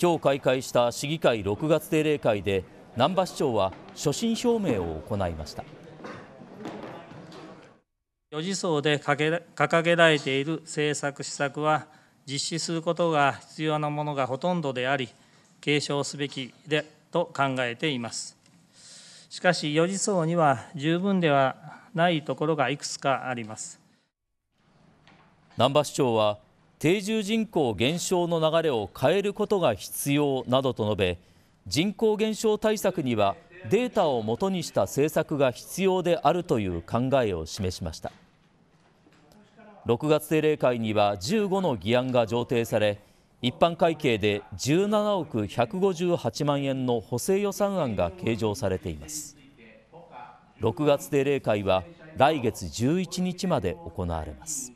今日開会した市議会6月定例会で難波市長は所信表明を行いました予次層で掲げられている政策施策は実施することが必要なものがほとんどであり継承すべきでと考えていますしかし予次層には十分ではないところがいくつかあります難波市長は定住人口減少の流れを変えることが必要などと述べ人口減少対策にはデータをもとにした政策が必要であるという考えを示しました6月定例会には15の議案が上呈され一般会計で17億158万円の補正予算案が計上されています6月定例会は来月11日まで行われます